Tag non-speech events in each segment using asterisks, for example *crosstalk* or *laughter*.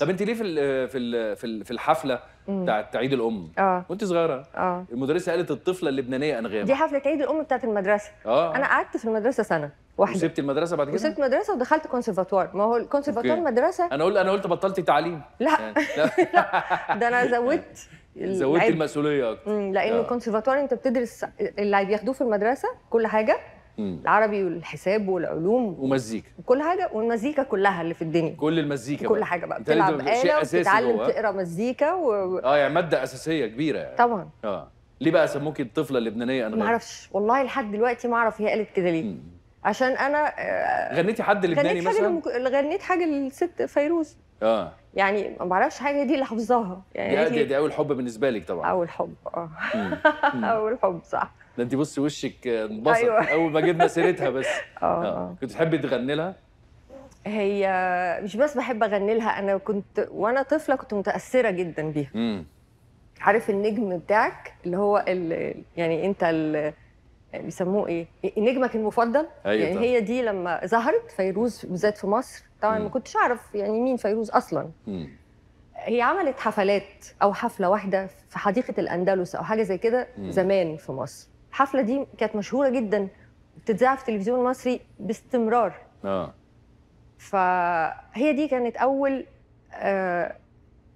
طب انت ليه في الـ في الـ في الحفله بتاعت عيد الام اه وانت صغيره اه المدرسه قالت الطفله اللبنانيه انغام دي حفله عيد الام بتاعت المدرسه اه انا قعدت في المدرسه سنه واحده وسبت المدرسه بعد كده وسبت المدرسه ودخلت كونسرفاتوار ما هو الكونسرفاتوار مدرسه انا قلت انا قلت بطلتي تعليم لا آه. *laughs* لا ده انا زودت *laughs* زودت المسؤوليه اكتر لان الكونسرفاتوار آه. انت بتدرس اللي بياخدوه في المدرسه كل حاجه العربي والحساب والعلوم ومزيكا وكل حاجه والمزيكا كلها اللي في الدنيا كل المزيكا كل حاجه بقى بتلعب آلة وتتعلم تقرا مزيكا و... اه يعني ماده اساسيه كبيره يعني طبعا اه ليه بقى سموكي الطفله اللبنانيه انا ما اعرفش والله لحد دلوقتي ما اعرف هي قالت كده ليه عشان انا آه، غنيتي حد لبناني مثلا؟ غنيت حاجه للست فيروز اه يعني ما بعرفش حاجه دي اللي حافظاها يعني دي, دي, اول حب بالنسبه لك طبعا اول حب اه *laughs* اول حب صح ده انت بصي وشك انبسط أيوة. اول ما جبنا سيرتها بس *laughs* آه،, اه, آه. كنت تحبي تغني لها هي مش بس بحب اغني لها انا كنت وانا طفله كنت متاثره جدا بيها امم عارف النجم بتاعك اللي هو ال... يعني انت ال... بيسموه ايه نجمك المفضل أيوة يعني طبعا. هي دي لما ظهرت فيروز بالذات في مصر طبعا ما كنتش اعرف يعني مين فيروز اصلا م. هي عملت حفلات او حفله واحده في حديقه الاندلس او حاجه زي كده زمان في مصر الحفله دي كانت مشهوره جدا بتتذاع في التلفزيون المصري باستمرار اه فهي دي كانت اول آه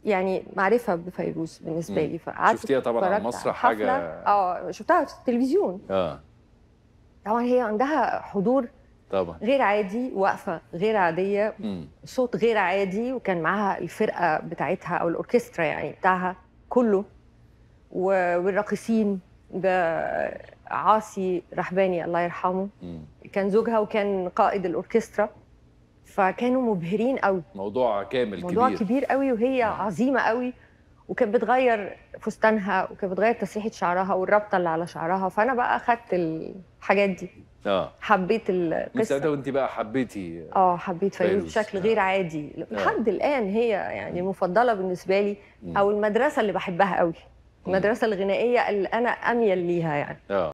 يعني معرفه بفيروز بالنسبه لي فقعدت شفتيها طبعا على المسرح حاجه اه شفتها في التلفزيون اه طبعا هي عندها حضور طبعا غير عادي واقفه غير عاديه مم. صوت غير عادي وكان معاها الفرقه بتاعتها او الاوركسترا يعني بتاعها كله والراقصين عاصي رحباني الله يرحمه مم. كان زوجها وكان قائد الاوركسترا فكانوا مبهرين قوي موضوع كامل موضوع كبير كبير قوي وهي مم. عظيمه قوي وكانت بتغير فستانها وكانت بتغير تسريحه شعرها والربطه اللي على شعرها فانا بقى اخذت الحاجات دي اه حبيت القصه من وانت بقى حبيتي اه حبيت فيروز بشكل آه. غير عادي آه. لحد الان هي يعني المفضله بالنسبه لي او المدرسه اللي بحبها قوي المدرسه الغنائيه اللي انا اميل ليها يعني اه